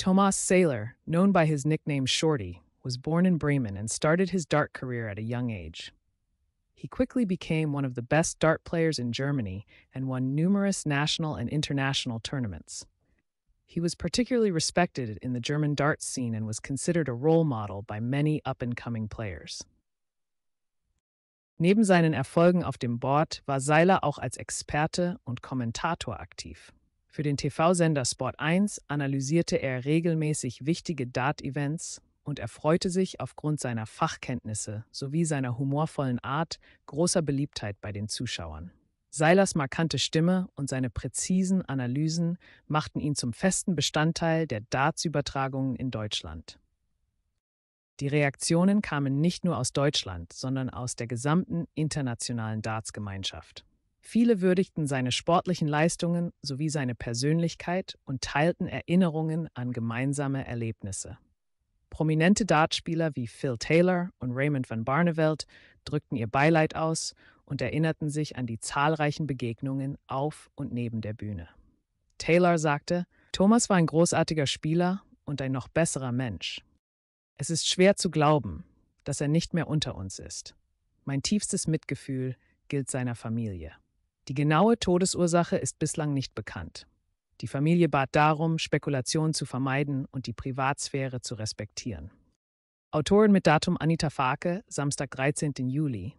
Tomas Seiler, known by his nickname Shorty, was born in Bremen and started his dart career at a young age. He quickly became one of the best dart players in Germany and won numerous national and international tournaments. He was particularly respected in the German dart scene and was considered a role model by many up-and-coming players. Neben seinen Erfolgen auf dem Board war Seiler auch als Experte und Kommentator aktiv. Für den TV-Sender Sport 1 analysierte er regelmäßig wichtige Dart-Events und erfreute sich aufgrund seiner Fachkenntnisse sowie seiner humorvollen Art großer Beliebtheit bei den Zuschauern. Seilers markante Stimme und seine präzisen Analysen machten ihn zum festen Bestandteil der Darts-Übertragungen in Deutschland. Die Reaktionen kamen nicht nur aus Deutschland, sondern aus der gesamten internationalen Darts-Gemeinschaft. Viele würdigten seine sportlichen Leistungen sowie seine Persönlichkeit und teilten Erinnerungen an gemeinsame Erlebnisse. Prominente Dartspieler wie Phil Taylor und Raymond van Barneveld drückten ihr Beileid aus und erinnerten sich an die zahlreichen Begegnungen auf und neben der Bühne. Taylor sagte, Thomas war ein großartiger Spieler und ein noch besserer Mensch. Es ist schwer zu glauben, dass er nicht mehr unter uns ist. Mein tiefstes Mitgefühl gilt seiner Familie. Die genaue Todesursache ist bislang nicht bekannt. Die Familie bat darum, Spekulationen zu vermeiden und die Privatsphäre zu respektieren. Autorin mit Datum Anita Farke, Samstag, 13. Juli.